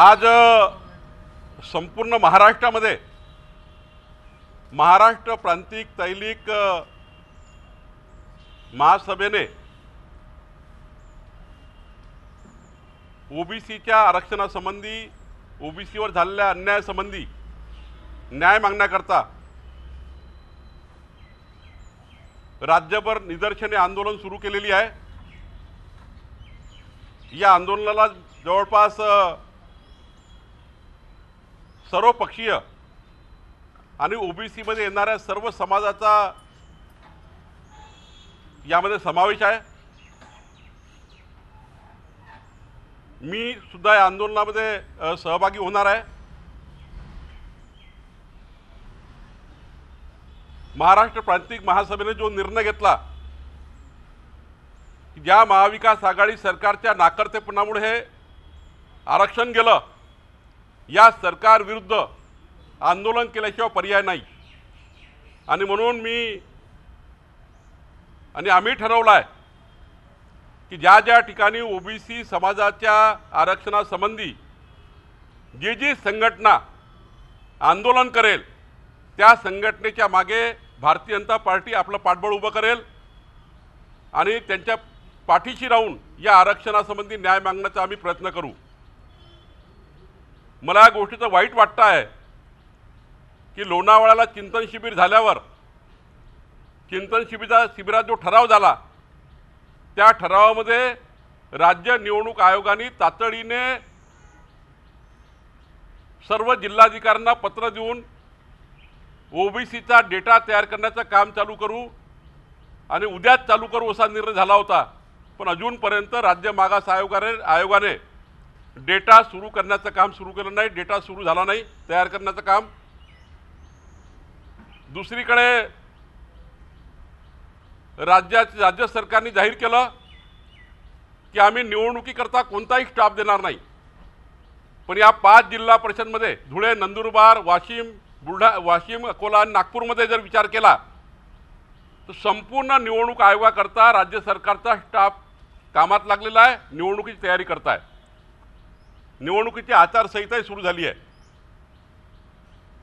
आज संपूर्ण महाराष्ट्रामध्ये महाराष्ट्र प्रांतिक तैलिक महासभेने ओबीसीच्या आरक्षणासंबंधी ओबीसीवर झालेल्या अन्यायासंबंधी न्याय मागण्याकरता राज्यभर निदर्शने आंदोलन सुरू केलेली आहे या आंदोलनाला जवळपास सर्वपक्षीय आणि ओबीसीमध्ये येणाऱ्या सर्व समाजाचा यामध्ये समावेश आहे मी सुद्धा या आंदोलनामध्ये सहभागी होणार आहे महाराष्ट्र प्रांतिक महासभेने जो निर्णय घेतला ज्या महाविकास आघाडी सरकारच्या नाकर्तेपणामुळे हे आरक्षण गेलं या सरकारविरुद्ध आंदोलन केल्याशिवाय पर्याय नाही आणि म्हणून मी आणि आम्ही ठरवलं आहे की ज्या ज्या ठिकाणी ओबीसी समाजाच्या आरक्षणासंबंधी जी जी संघटना आंदोलन करेल त्या संघटनेच्या मागे भारतीय जनता पार्टी आपलं पाठबळ उभं करेल आणि त्यांच्या पाठीशी राहून या आरक्षणासंबंधी न्याय मागण्याचा आम्ही प्रयत्न करू मला या गोष्टीचं वाईट वाटतं आहे की लोणावळ्याला चिंतन शिबिर झाल्यावर चिंतन शिबिरा शिबिरात जो ठराव झाला त्या ठरावामध्ये राज्य निवडणूक आयोगाने तातडीने सर्व जिल्हाधिकाऱ्यांना पत्र देऊन ओबीसीचा डेटा तयार करण्याचं काम चालू करू आणि उद्याच चालू करू असा निर्णय झाला होता पण अजूनपर्यंत राज्य मागास आयोगाने आयोगाने डेटा सुरू करण्याचं काम सुरू केलं नाही डेटा सुरू झाला नाही तयार करण्याचं काम दुसरीकडे राज्या राज्य सरकारने जाहीर केलं की आम्ही निवडणुकीकरता कोणताही स्टाफ देणार नाही पण या पाच जिल्हा परिषदमध्ये धुळे नंदुरबार वाशिम बुलढा वाशिम अकोला आणि नागपूरमध्ये जर विचार केला तर संपूर्ण निवडणूक आयोगाकरता राज्य सरकारचा स्टाफ कामात लागलेला आहे निवडणुकीची तयारी करताय निवडणुकीची आचारसंहिताही सुरू झाली आहे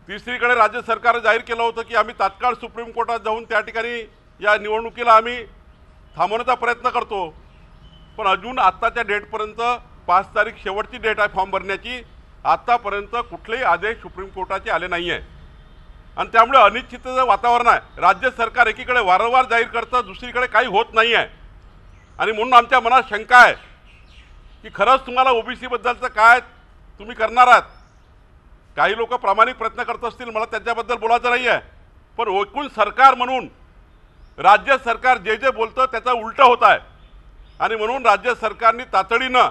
तिसरीकडे राज्य सरकार जाहीर केलं होतं की आम्ही तात्काळ सुप्रीम कोर्टात जाऊन त्या ठिकाणी या निवडणुकीला आम्ही थांबवण्याचा प्रयत्न करतो पण अजून आत्ताच्या डेटपर्यंत पाच तारीख शेवटची डेट आहे फॉर्म भरण्याची आत्तापर्यंत कुठलेही आदेश सुप्रीम कोर्टाचे आले नाही आहे आणि त्यामुळे अनिश्चिततेचं वातावरण आहे राज्य सरकार एकीकडे वारंवार जाहीर करतं दुसरीकडे काही होत नाही आहे आणि म्हणून आमच्या मनात शंका आहे की खरंच तुम्हाला ओबीसीबद्दलचं काय तुम्ही करणार आहात काही लोक प्रामाणिक प्रयत्न करत असतील मला त्याच्याबद्दल बोलायचं नाही आहे पण एकूण सरकार म्हणून राज्य सरकार जे जे बोलतं त्याचा उलटं होत आहे आणि म्हणून राज्य सरकारने तातडीनं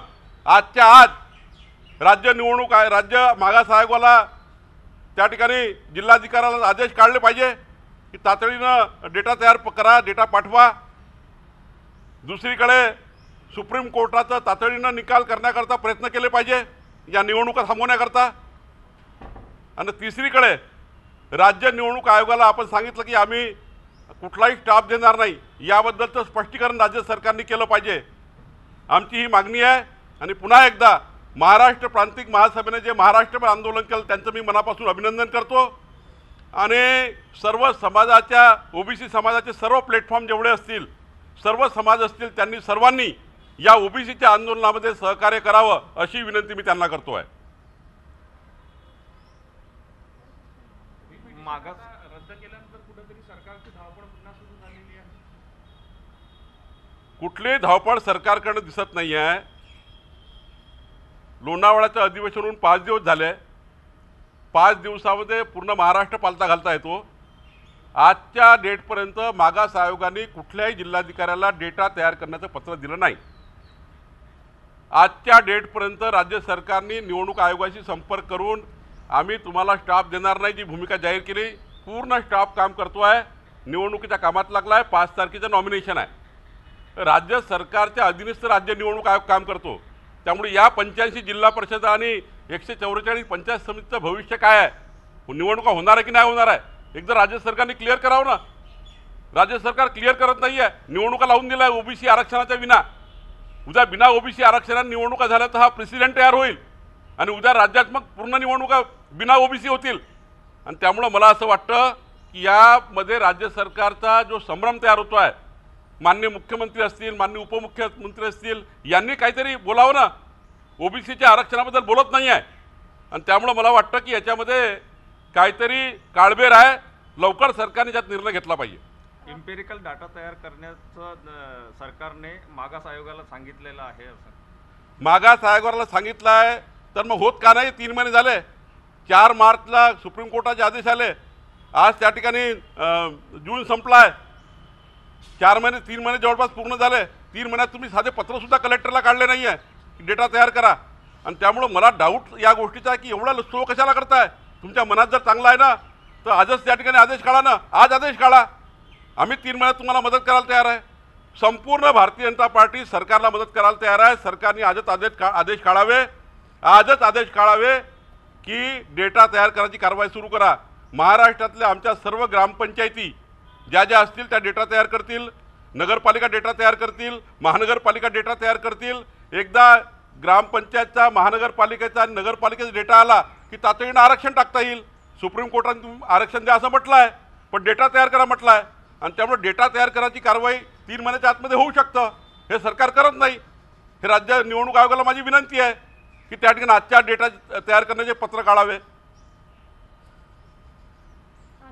आजच्या आज राज्य निवडणूक आहे राज्य मागास आयोगाला त्या ठिकाणी जिल्हाधिकाऱ्याला आदेश काढले पाहिजे की तातडीनं डेटा तयार करा डेटा पाठवा दुसरीकडे सुप्रीम कोर्टाचा तातडीनं निकाल करण्याकरता प्रयत्न केले पाहिजे या निवडणुका थांबवण्याकरता आणि तिसरीकडे राज्य निवडणूक आयोगाला आपण सांगितलं की आम्ही कुठलाही स्टाफ देणार नाही याबद्दलचं स्पष्टीकरण राज्य सरकारने केलं पाहिजे आमची ही मागणी आहे आणि पुन्हा एकदा महाराष्ट्र प्रांतिक महासभेने जे महाराष्ट्रभर आंदोलन केलं त्यांचं मी मनापासून अभिनंदन करतो आणि सर्व समाजाच्या ओबीसी समाजाचे सर्व प्लॅटफॉर्म जेवढे असतील सर्व समाज असतील त्यांनी सर्वांनी या ओबीसीच्या आंदोलनामध्ये सहकार्य करावं अशी विनंती मी त्यांना करतो आहे कुठली धावपळ सरकारकडे दिसत नाही आहे लोणावळ्याचं अधिवेशन होऊन पाच दिवस झाले पाच दिवसामध्ये पूर्ण महाराष्ट्र पालता घालता येतो आजच्या डेटपर्यंत मागास आयोगाने कुठल्याही जिल्हाधिकाऱ्याला डेटा तयार करण्याचं पत्र दिलं नाही आजच्या डेटपर्यंत राज्य सरकारने निवडणूक आयोगाशी संपर्क करून आम्ही तुम्हाला स्टाफ देणार नाही जी भूमिका जाहीर केली पूर्ण स्टाफ काम करतो आहे निवडणुकीच्या कामात लागला आहे पाच तारखेचं नॉमिनेशन आहे राज्य सरकारच्या अधीनस्थ राज्य निवडणूक आयोग काम करतो त्यामुळे या पंच्याऐंशी जिल्हा परिषद आणि एकशे चौवेचाळीस पंचायत समितीचं भविष्य काय आहे निवडणुका होणार आहे की नाही होणार आहे एकदा राज्य सरकारने क्लिअर करावं ना राज्य सरकार क्लिअर करत नाही आहे निवडणुका लावून दिल्या आहे ओबीसी आरक्षणाच्या विना उद्या बिना ओबीसी आरक्षणाने निवडणुका झाल्या तर हा प्रेसिडेंट तयार होईल आणि उद्या राज्यात्मक पूर्ण निवडणुका बिना ओबीसी होतील आणि त्यामुळं मला असं वाटतं की यामध्ये राज्य सरकारचा जो संभ्रम तयार होतो आहे मान्य मुख्यमंत्री असतील मान्य उपमुख्यमंत्री असतील यांनी काहीतरी बोलावं ना ओबीसीच्या आरक्षणाबद्दल बोलत नाही आहे आणि त्यामुळं मला वाटतं की याच्यामध्ये काहीतरी काळबेर आहे लवकर सरकारने त्यात निर्णय घेतला पाहिजे इम्पेरिकल डाटा तयार करण्याचं सरकारने मागास आयोगाला सांगितलेलं आहे मागास आयोगाला सांगितलं आहे तर मग होत का नाही तीन महिने झाले चार मार्चला सुप्रीम कोर्टाचे आदेश आले आज त्या ठिकाणी जून संपला आहे चार महिने तीन महिने जवळपास पूर्ण झाले तीन महिन्यात तुम्ही साधे पत्रसुद्धा कलेक्टरला काढले नाही आहे डेटा तयार करा आणि त्यामुळं मला डाऊट या गोष्टीचा आहे की एवढा स्लो कशाला करताय तुमच्या मनात जर चांगला आहे ना तर आजच त्या ठिकाणी आदेश काढा ना आज आदेश काढा आम्ही तीन महिन्यात तुम्हाला मदत करायला तयार आहे संपूर्ण भारतीय जनता पार्टी सरकारला मदत करायला तयार आहे सरकारने आजच आदेश का आदेश काढावे आजच आदेश काढावे की डेटा तयार करायची कारवाई सुरू करा महाराष्ट्रातल्या आमच्या सर्व ग्रामपंचायती ज्या ज्या असतील त्या डेटा तयार करतील नगरपालिका डेटा तयार करतील महानगरपालिका डेटा तयार करतील एकदा ग्रामपंचायतचा महानगरपालिकेचा आणि नगरपालिकेचा डेटा आला की तातडीनं आरक्षण टाकता येईल सुप्रीम कोर्टाने आरक्षण द्या असं म्हटलं आहे पण डेटा तयार करा म्हटलं आहे आणि त्यामुळे डेटा तयार करायची कारवाई तीन महिन्याच्या आतमध्ये होऊ शकतं हे सरकार करत नाही हे राज्य निवडणूक आयोगाला माझी विनंती आहे की त्या ठिकाणी आजच्या डेटा तयार करण्याचे पत्र काढावे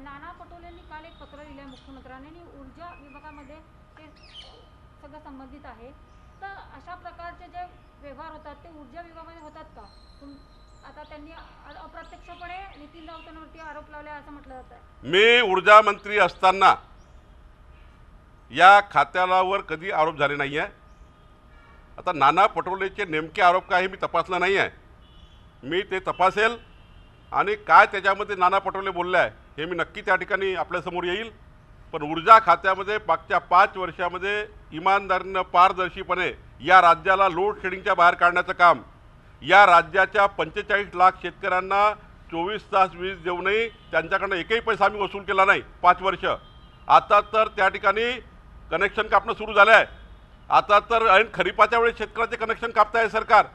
नाना पटोलेंनी काल एक पत्र दिलं मुख्यमंत्र्यांनी ऊर्जा विभागामध्ये ते सगळं संबंधित आहे तर अशा प्रकारचे जे व्यवहार होतात ते ऊर्जा विभागामध्ये होतात का आता त्यांनी अप्रत्यक्षपणे नितीन राऊतांवरती आरोप लावले असं म्हटलं जातं मी ऊर्जा मंत्री असताना या खात्यालावर कधी आरोप झाले नाही आहे आता नाना पटोलेचे नेमके आरोप काय हे मी तपासलं नाही आहे मी ते तपासेल आणि काय त्याच्यामध्ये नाना पटोले बोलले आहे हे मी नक्की त्या ठिकाणी आपल्यासमोर येईल पण ऊर्जा खात्यामध्ये मागच्या पाच वर्षामध्ये इमानदारीनं पारदर्शीपणे या राज्याला लोड शेडिंगच्या बाहेर काढण्याचं काम या राज्याच्या पंचेचाळीस लाख शेतकऱ्यांना चोवीस तास वीज देऊनही त्यांच्याकडनं एकही पैसा आम्ही वसूल केला नाही पाच वर्ष आता तर त्या ठिकाणी कनेक्शन कापणं सुरू झालं आहे आता तर ऐन खरीपाच्या वेळी शेतकऱ्याचे कनेक्शन कापत आहे सरकार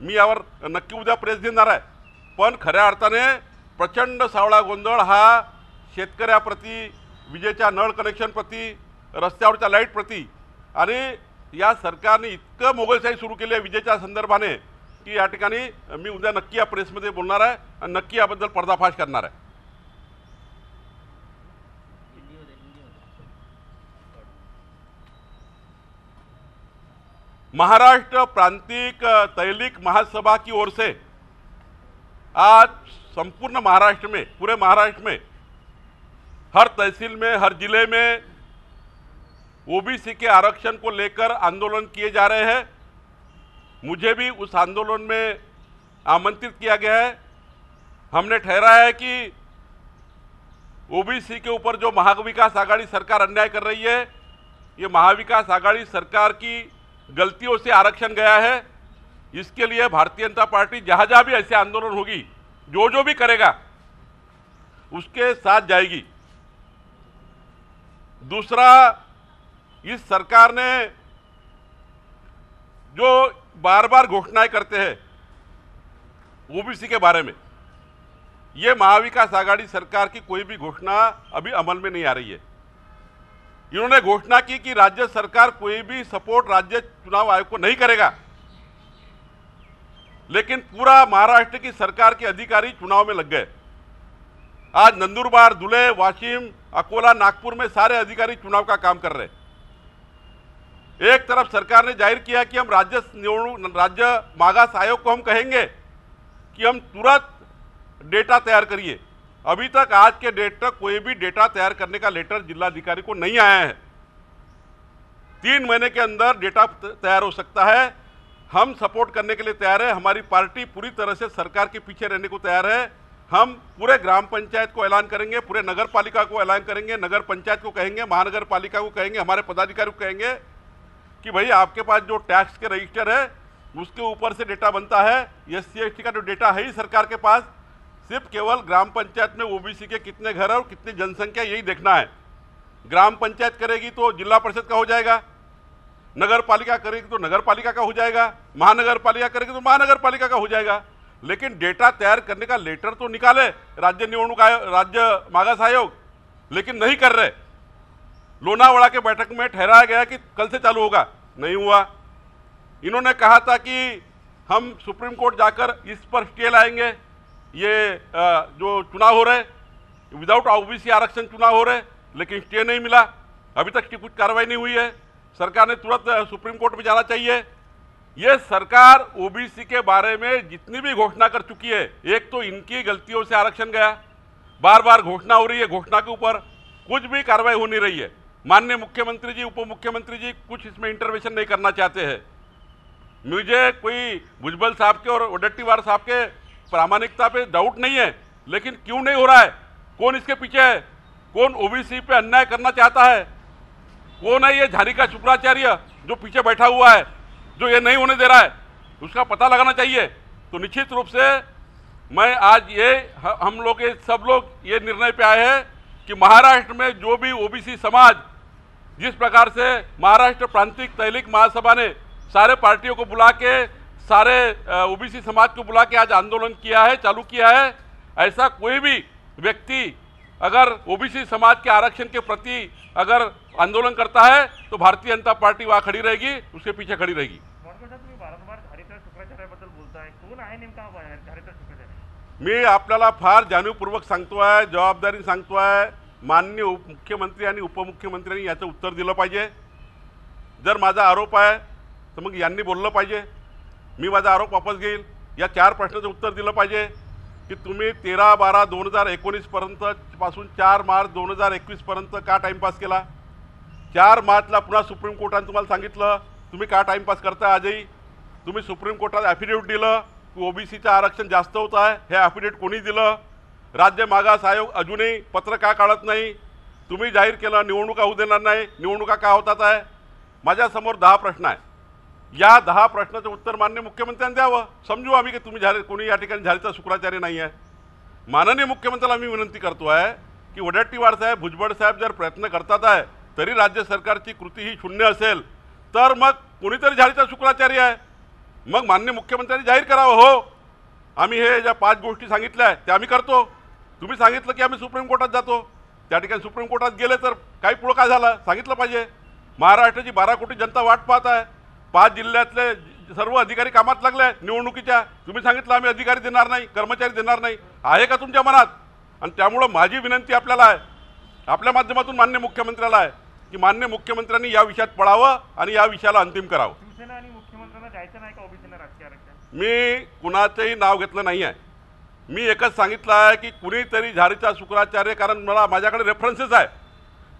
मी यावर नक्की उद्या प्रेस देणार आहे पण खऱ्या अर्थाने प्रचंड सावळा गोंधळ हा शेतकऱ्याप्रती विजेच्या नळ कनेक्शनप्रती रस्त्यावरच्या लाईटप्रती आणि या सरकारने इतकं मोगलशाही सुरू केली आहे विजेच्या संदर्भाने की या ठिकाणी मी उद्या नक्की या प्रेसमध्ये बोलणार आहे आणि नक्की याबद्दल पर्दाफाश करणार आहे महाराष्ट्र प्रांतिक तैलिक महासभा की ओर से आज संपूर्ण महाराष्ट्र में पूरे महाराष्ट्र में हर तहसील में हर जिले में ओबीसी के आरक्षण को लेकर आंदोलन किए जा रहे हैं मुझे भी उस आंदोलन में आमंत्रित किया गया है हमने ठहरा है कि ओबीसी के ऊपर जो महाविकास आघाड़ी सरकार अन्याय कर रही है ये महाविकास आघाड़ी सरकार की गलतियों से आरक्षण गया है इसके लिए भारतीय जनता पार्टी जहां जहां भी ऐसे आंदोलन होगी जो जो भी करेगा उसके साथ जाएगी दूसरा इस सरकार ने जो बार बार घोषणाएं करते हैं ओबीसी के बारे में ये महाविकास आघाड़ी सरकार की कोई भी घोषणा अभी अमल में नहीं आ रही है इन्होंने घोषणा की कि राज्य सरकार कोई भी सपोर्ट राज्य चुनाव आयोग को नहीं करेगा लेकिन पूरा महाराष्ट्र की सरकार के अधिकारी चुनाव में लग गए आज नंदुरबार धुले वाशिम अकोला नागपुर में सारे अधिकारी चुनाव का काम कर रहे एक तरफ सरकार ने जाहिर किया कि हम राज्य राज्य मागास आयोग को हम कहेंगे कि हम तुरंत डेटा तैयार करिए अभी तक आज के डेट तक कोई भी डेटा तैयार करने का लेटर जिलाधिकारी को नहीं आया है तीन महीने के अंदर डेटा तैयार हो सकता है हम सपोर्ट करने के लिए तैयार है हमारी पार्टी पूरी तरह से सरकार के पीछे रहने को तैयार है हम पूरे ग्राम पंचायत को ऐलान करेंगे पूरे नगर पालिका को ऐलान करेंगे नगर पंचायत को कहेंगे महानगर पालिका को कहेंगे हमारे पदाधिकारी को कहेंगे कि भाई आपके पास जो टैक्स के रजिस्टर है उसके ऊपर से डेटा बनता है एस सी का जो डेटा है ही सरकार के पास सिर्फ केवल ग्राम पंचायत में ओबीसी के कितने घर और कितनी जनसंख्या यही देखना है ग्राम पंचायत करेगी तो जिला परिषद का हो जाएगा नगर पालिका करेगी तो नगर पालिका का हो जाएगा महानगर पालिका करेगी तो महानगर पालिका का हो जाएगा लेकिन डेटा तैयार करने का लेटर तो निकाले राज्य निवडणूक आयोग राज्य मागास आयोग लेकिन नहीं कर रहे लोनावाड़ा के बैठक में ठहराया गया कि कल से चालू होगा नहीं हुआ इन्होंने कहा था कि हम सुप्रीम कोर्ट जाकर इस पर स्टे लाएंगे ये जो चुनाव हो रहे विदाउट ओबीसी आरक्षण चुनाव हो रहे लेकिन स्टे नहीं मिला अभी तक की कुछ कार्रवाई नहीं हुई है सरकार ने तुरंत सुप्रीम कोर्ट में जाना चाहिए ये सरकार ओबीसी के बारे में जितनी भी घोषणा कर चुकी है एक तो इनकी गलतियों से आरक्षण गया बार बार घोषणा हो रही है घोषणा के ऊपर कुछ भी कार्रवाई हो नहीं रही है माननीय मुख्यमंत्री जी उप मुख्यमंत्री जी कुछ इसमें इंटरवेंशन नहीं करना चाहते हैं मुझे कोई भुजबल साहब के और ओडट्टीवार साहब के प्रामाणिकता पे डाउट नहीं है लेकिन क्यों नहीं हो रहा है कौन इसके पीछे है कौन ओबीसी पे अन्याय करना चाहता है कौन है ये झारिका शुक्राचार्य जो पीछे बैठा हुआ है जो ये नहीं होने दे रहा है उसका पता लगाना चाहिए तो निश्चित रूप से मैं आज ये हम लोग ये सब लोग ये निर्णय पे आए हैं कि महाराष्ट्र में जो भी ओबीसी समाज जिस प्रकार से महाराष्ट्र प्रांतिक तैलिक महासभा ने सारे पार्टियों को बुला के सारे ओबीसी समाज को बुला के आज आंदोलन किया है चालू किया है ऐसा कोई भी व्यक्ति अगर ओबीसी समाज के आरक्षण के प्रति अगर आंदोलन करता है तो भारतीय जनता पार्टी वहाँ खड़ी रहेगी उसके पीछे खड़ी रहेगी मी आपल्याला फार जाणीवपूर्वक सांगतो आहे जबाबदारी सांगतो आहे माननीय उप मुख्यमंत्री आणि उपमुख्यमंत्र्यांनी याचं उत्तर दिल पाजे जर मजा आरोप है तो मग यांनी बोललं पाहिजे मी माझा आरोप वापस घेईल या चार प्रश्नाचं उत्तर दिलं पाहिजे की तुम्ही तेरा बारा दोन हजार एकोणीसपर्यंत पासून चार मार्च दोन हजार एकवीसपर्यंत का टाईमपास केला चार मार्चला पुन्हा सुप्रीम कोर्टाने तुम्हाला सांगितलं तुम्ही का टाईमपास करता आजही तुम्ही सुप्रीम कोर्टात ॲफिडेविट दिलं की ओबीसीचं आरक्षण जास्त होत आहे हे ॲफिडेविट कोणी दिलं राज्य मागास आयोग अजूनही पत्र का काढत नाही तुम्ही जाहीर केलं निवडणुका होऊ देणार नाही निवडणुका का होतात आहे माझ्यासमोर दहा प्रश्न आहे या दहा प्रश्नाचं उत्तर मान्य मुख्यमंत्र्यांनी द्यावं समजू आम्ही की तुम्ही झाले कोणी या ठिकाणी झालेचा शुक्राचार्य नाही आहे माननीय मुख्यमंत्र्याला आम्ही विनंती करतो आहे की वडट्टीवार साहेब भुजबळ साहेब जर प्रयत्न करतात आहे तरी राज्य सरकारची कृती ही शून्य असेल तर मग कोणीतरी झालीचा शुक्राचार्य आहे मग मान्य मुख्यमंत्र्यांनी जाहीर करावं हो आम्ही हे ज्या पाच गोष्टी सांगितल्या आहेत त्या आम्ही करतो तुम्ही सांगितलं की आम्ही सुप्रीम कोर्टात जातो त्या ठिकाणी सुप्रीम कोर्टात गेले तर काही पुढं काय झालं सांगितलं पाहिजे महाराष्ट्राची बारा कोटी जनता वाट पाहत आहे पाच जिल्ह्यातले सर्व अधिकारी कामात लागले आहेत निवडणुकीच्या तुम्ही सांगितलं आम्ही अधिकारी देणार नाही कर्मचारी देणार नाही आहे का तुमच्या मनात आणि त्यामुळं माझी विनंती आपल्याला आहे आपल्या माध्यमातून मान्य मुख्यमंत्र्याला आहे की मान्य मुख्यमंत्र्यांनी या विषयात पळावं आणि या विषयाला अंतिम करावं मी कुणाचंही नाव घेतलं नाही आहे मी एकच सांगितलं आहे की कुणीतरी झारीचा शुक्राचार्य कारण मला माझ्याकडे रेफरन्सेस आहे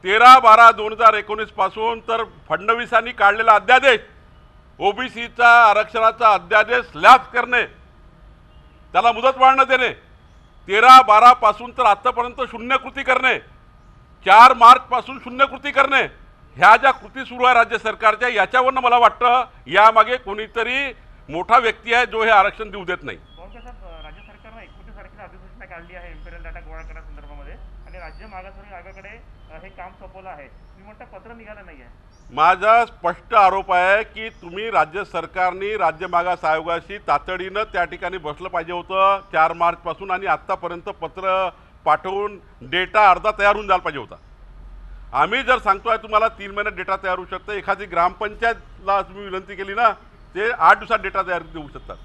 तेरा बारा दोन हजार एकोणीसपासून तर फडणवीसांनी काढलेला अध्यादेश ओबीसीचा आरक्षणाचा अध्यादेश लॅब करणे त्याला मुदत वाढणं देणे तेरा बारापासून तर आत्तापर्यंत शून्य कृती करणे चार मार्चपासून शून्य कृती करणे ह्या ज्या कृती सुरू आहे राज्य सरकारच्या याच्यावरनं मला वाटतं यामागे कोणीतरी मोठा व्यक्ती आहे जो हे आरक्षण देऊ देत नाही राज्य सरकारनं सारखी आहे गोळा संदर्भामध्ये आणि राज्य मागासवर्गीय आयोगाकडे हे काम सोपवलं आहे मी म्हणतो पत्र निघालं नाही माझा स्पष्ट आरोप आहे की तुम्ही राज्य सरकारने राज्य मागास आयोगाशी तातडीनं त्या ठिकाणी बसलं पाहिजे होतं चार मार्चपासून आणि आत्तापर्यंत पत्र पाठवून डेटा अर्धा तयार होऊन जायला पाहिजे होता आम्ही जर सांगतोय तुम्हाला तीन महिन्यात डेटा तयार होऊ शकतो एखादी ग्रामपंचायतला तुम्ही विनंती केली ना ते आठ दिवसात डेटा तयार देऊ शकतात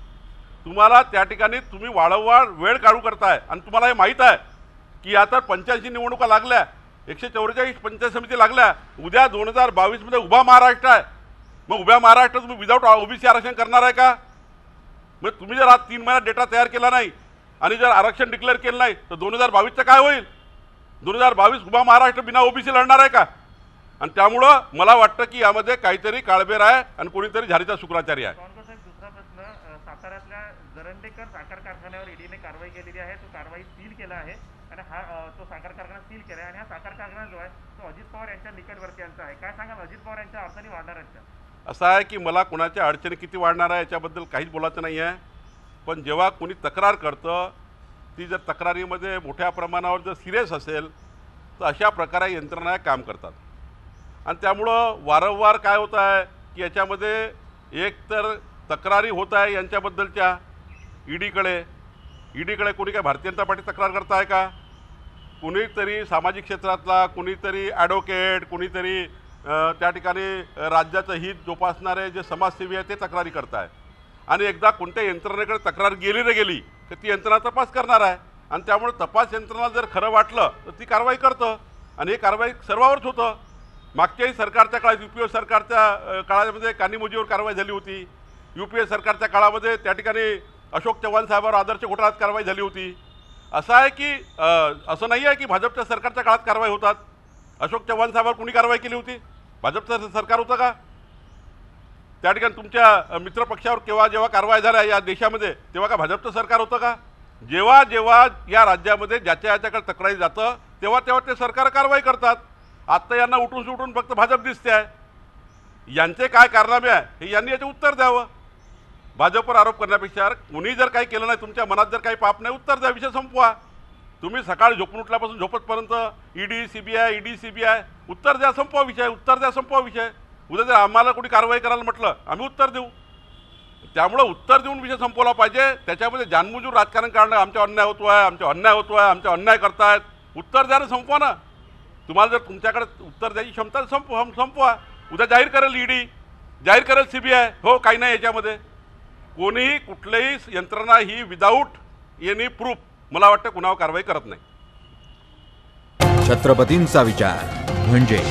तुम्हाला त्या ठिकाणी तुम्ही वारंवार वेळ काढू करताय आणि तुम्हाला हे माहीत आहे की आता पंच्याऐंशी निवडणुका लागल्या एकशे चौवेचाळीस पंचायत समिती लागल्या उद्या दोन हजार बावीसमध्ये उभा महाराष्ट्र आहे मग उभ्या महाराष्ट्र तुम्ही विदाऊट ओबीसी आरक्षण करणार आहे का मग तुम्ही जर आज तीन महिन्यात डेटा तयार केला नाही आणि जर आरक्षण डिक्लेअर केलं नाही तर दोन हजार बावीसचं काय होईल दोन हजार बावीस उभा महाराष्ट्र बिना ओबीसी लढणार आहे का आणि त्यामुळं मला वाटतं की यामध्ये काहीतरी काळबेर आहे आणि कोणीतरी झारीचा शुक्राचार्य आहे साताऱ्यातल्या जरंडेकर साखर कारखान्यावर ईडीने e कारवाई केलेली आहे तो कारवाई सील केला आहे हा तो साखर कारखाना सील केला आणि हा साखर कारखाना जो आहे तो अजित पवार यांच्या निकटवर्तीयांचा आहे काय सांगाल अजित पवार यांच्या अडचणी वाढणार आहेत असं आहे की मला कुणाच्या अडचणी किती वाढणार आहे याच्याबद्दल काहीच बोलायचं नाही आहे पण जेव्हा कोणी तक्रार करतं ती जर तक्रारीमध्ये मोठ्या प्रमाणावर जर सिरियस असेल तर अशा प्रकारे यंत्रणा काम करतात आणि त्यामुळं वारंवार काय होत आहे की याच्यामध्ये एक तर तक्रारी होत आहे यांच्याबद्दलच्या ईडीकडे ईडीकडे कोणी काय भारतीय जनता पार्टी तक्रार करत आहे का कुणीतरी सामाजिक क्षेत्रातला कुणीतरी ॲडव्होकेट कुणीतरी त्या ठिकाणी राज्याचं हित जोपासणारे जे समाजसेवी आहे ते तक्रारी करत आहे आणि एकदा कोणत्या यंत्रणेकडे तक्रार गेली न गेली तर ती यंत्रणा तपास करणार आहे आणि त्यामुळे तपास यंत्रणा जर खरं वाटलं तर ती कारवाई करतं आणि हे कारवाई सर्वावरच होतं मागच्याही सरकारच्या काळात यू पी ए सरकारच्या काळामध्ये कानीमोजीवर कारवाई झाली होती यू पी ए सरकारच्या काळामध्ये त्या ठिकाणी अशोक चव्हाण साहेबावर आदर्श घोटाळ्यात कारवाई झाली होती असं आहे की असं नाही आहे की भाजपच्या सरकारच्या काळात कारवाई होतात अशोक चव्हाण साहेबांवर कोणी कारवाई केली होती भाजपचं सरकार होतं का त्या ठिकाणी तुमच्या मित्रपक्षावर केव्हा जेव्हा कारवाई झाल्या या देशामध्ये तेव्हा का भाजपचं सरकार होतं का जेव्हा जेव्हा या राज्यामध्ये ज्याच्या याच्याकडे तक्रारी जातं तेव्हा तेव्हा ते सरकार कारवाई करतात आत्ता यांना उठून सुटून फक्त भाजप दिसते आहे यांचे काय कारनामे आहे हे यांनी याचे उत्तर द्यावं भाजपवर आरोप करण्यापेक्षा कुणी जर काही केलं नाही तुमच्या मनात जर काही पाप नाही उत्तर द्या विषय संपवा तुम्ही सकाळी झोपून उठल्यापासून झोपतपर्यंत ED C B I ED C B I उत्तर द्या संपवा विषय उत्तर द्या संपवा विषय उद्या जर आम्हाला कुठे कारवाई करायला म्हटलं आम्ही उत्तर देऊ त्यामुळं उत्तर देऊन विषय संपवला पाहिजे त्याच्यामध्ये जाणमुजूर राजकारण करणं आमच्या अन्याय होतो आहे आमच्या अन्याय होतो आहे आमच्या अन्याय करतायत उत्तर द्या ना संपवा ना तुम्हाला जर तुमच्याकडे उत्तर द्यायची क्षमता संपवा संपवा उद्या जाहीर करेल ईडी e जाहीर करेल सी बी आय हो काही नाही याच्यामध्ये कोणीही कुठलीही यंत्रणा ही विदाऊट एनी प्रूफ मला वाटतं कुणावर कारवाई करत नाही छत्रपतींचा विचार म्हणजे